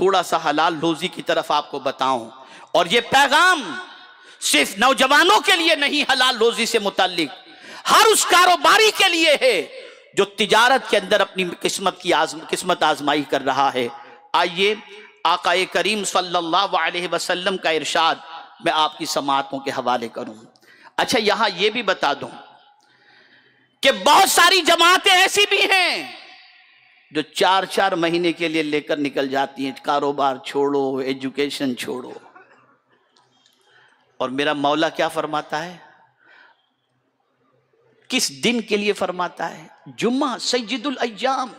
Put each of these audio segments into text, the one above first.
थोड़ा सा हलाल रोजी की तरफ आपको बताऊं और ये पैगाम सिर्फ नौजवानों के लिए नहीं हलाल रोजी से मुतलिक हर उस कारोबारी के लिए है जो तिजारत के अंदर अपनी किस्मत की आज, किस्मत आजमाई कर रहा है आइए आकाए करीम सल्लल्लाहु अलैहि वसल्लम का इरशाद मैं आपकी समातों के हवाले करूं अच्छा यहां यह भी बता दूं कि बहुत सारी जमातें ऐसी भी हैं जो चार चार महीने के लिए लेकर निकल जाती हैं कारोबार छोड़ो एजुकेशन छोड़ो और मेरा मौला क्या फरमाता है किस दिन के लिए फरमाता है जुम्मा सैजिदुल अयाम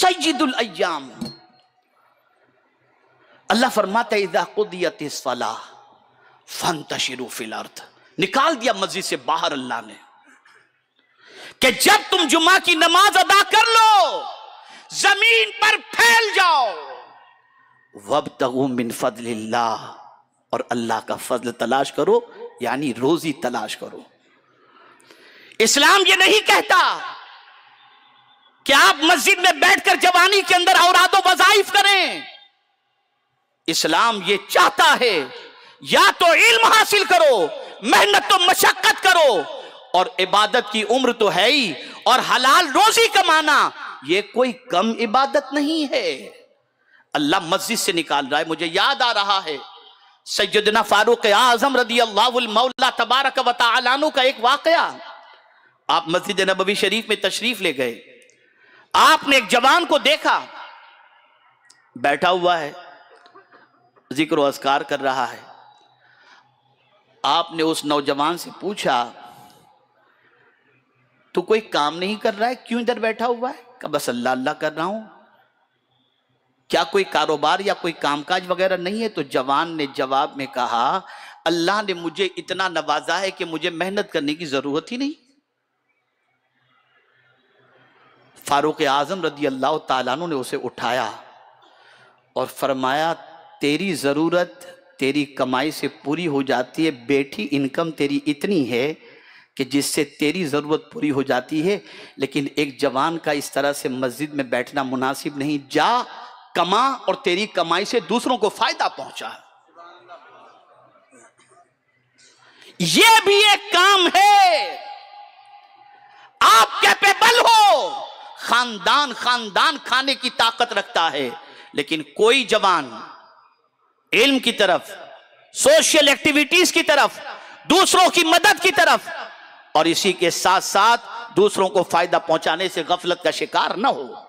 सैजिदुल अयाम अल्लाह फरमाता है फन तशरू फिल अर्थ निकाल दिया मस्जिद से बाहर अल्लाह ने कि जब तुम जुमा की नमाज अदा कर लो जमीन पर फैल जाओ वब तगु मिन फजल्ला और अल्लाह का फजल तलाश करो यानी रोजी तलाश करो इस्लाम ये नहीं कहता कि आप मस्जिद में बैठकर जवानी के अंदर औरादो वजाइफ करें इस्लाम ये चाहता है या तो इल्म हासिल करो मेहनत तो मशक्कत करो और इबादत की उम्र तो है ही और हलाल रोजी कमाना ये कोई कम इबादत नहीं है अल्लाह मस्जिद से निकाल रहा है मुझे याद आ रहा है सैदना फारूक आजम रदी अल्लाह तबारक वालू का एक वाकया आप मस्जिद नबी शरीफ में तशरीफ ले गए आपने एक जवान को देखा बैठा हुआ है जिक्र अस्कार कर रहा है आपने उस नौजवान से पूछा तो कोई काम नहीं कर रहा है क्यों इधर बैठा हुआ है का बस अल्लाह अल्लाह कर रहा हूं क्या कोई कारोबार या कोई कामकाज वगैरह नहीं है तो जवान ने जवाब में कहा अल्लाह ने मुझे इतना नवाजा है कि मुझे मेहनत करने की जरूरत ही नहीं फारूक आजम रदी अल्लाह तु ने उसे उठाया और फरमाया तेरी ज़रूरत तेरी कमाई से पूरी हो जाती है बेटी इनकम तेरी इतनी है कि जिससे तेरी ज़रूरत पूरी हो जाती है लेकिन एक जवान का इस तरह से मस्जिद में बैठना मुनासिब नहीं जा कमा और तेरी कमाई से दूसरों को फायदा पहुंचा यह भी एक काम है आप कैपेबल हो खानदान खानदान खाने की ताकत रखता है लेकिन कोई जवान इल्म की तरफ सोशल एक्टिविटीज की तरफ दूसरों की मदद की तरफ और इसी के साथ साथ दूसरों को फायदा पहुंचाने से गफलत का शिकार ना हो